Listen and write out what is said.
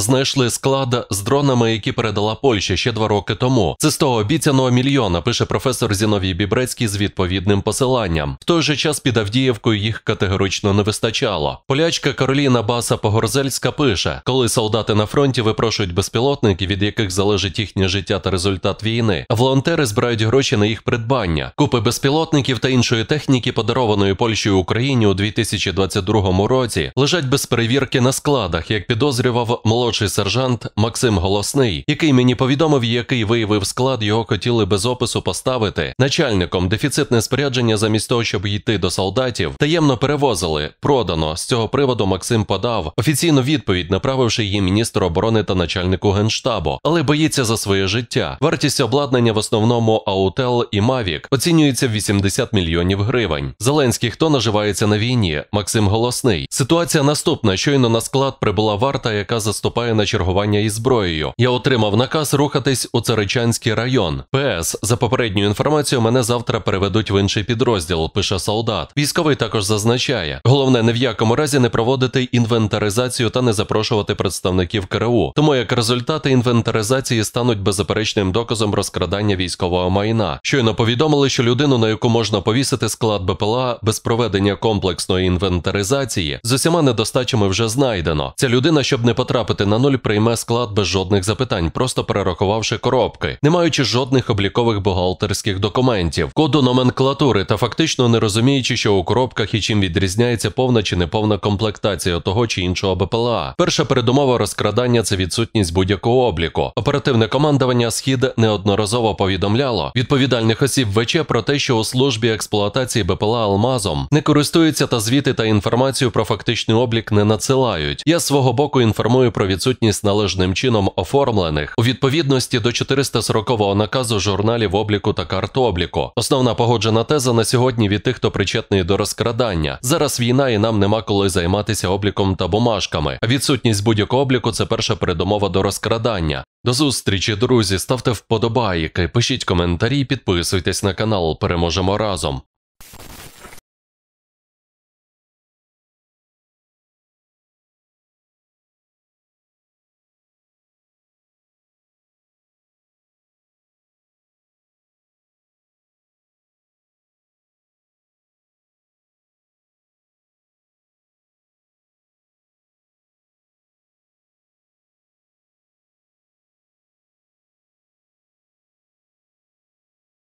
знайшли склад з дронами, які передала Польща ще два роки тому. Це з того обіцяного мільйона, пише професор Зіновій Бібрецький з відповідним посиланням. В той же час під Авдіївкою їх категорично не вистачало. Полячка Кароліна Баса Погорзельська пише: коли солдати на фронті випрошують безпілотники, від яких залежить їхнє життя та результат війни, волонтери збирають гроші на їх придбання. Купи безпілотників та іншої техніки, подарованої Польщею Україні у 2022 році, лежать без перевірки на складах, як підозрював молодший молодший сержант Максим Голосний, який мені повідомив, який виявив склад, його хотіли без опису поставити начальником дефіцитне спорядження, замість того, щоб йти до солдатів, таємно перевозили. Продано з цього приводу Максим подав офіційну відповідь, направивши її міністру оборони та начальнику генштабу, але боїться за своє життя. Вартість обладнання в основному Аутел і Мавік оцінюється в 80 мільйонів гривень. Зеленський хто наживається на війні? Максим Голосний. Ситуація наступна: щойно на склад прибула варта, яка заступає виступає на чергування із зброєю. Я отримав наказ рухатись у Царичанський район. ПС за попередню інформацію мене завтра переведуть в інший підрозділ. Пише солдат. Військовий також зазначає: головне не в якому разі не проводити інвентаризацію та не запрошувати представників КРУ. Тому як результати інвентаризації стануть беззаперечним доказом розкрадання військового майна. Щойно повідомили, що людину, на яку можна повісити склад БПЛА без проведення комплексної інвентаризації, з усіма недостачами вже знайдено. Ця людина, щоб не потрапити поставити на нуль прийме склад без жодних запитань, просто перерахувавши коробки, не маючи жодних облікових бухгалтерських документів, коду номенклатури та фактично не розуміючи, що у коробках і чим відрізняється повна чи неповна комплектація того чи іншого БПЛА. Перша передумова розкрадання це відсутність будь-якого обліку. Оперативне командування схід неодноразово повідомляло відповідальних осіб ВЧ про те, що у службі експлуатації БПЛА Алмазом не користуються та звіти та інформацію про фактичний облік не надсилають. Я з свого боку інформую про відсутність належним чином оформлених у відповідності до 440-го наказу журналів обліку та карт обліку. Основна погоджена теза на сьогодні від тих, хто причетний до розкрадання. Зараз війна і нам нема коли займатися обліком та бумажками. Відсутність будь-якого обліку це перша передумова до розкрадання. До зустрічі, друзі, ставте вподобайки, пишіть коментарі, підписуйтесь на канал. Переможемо разом.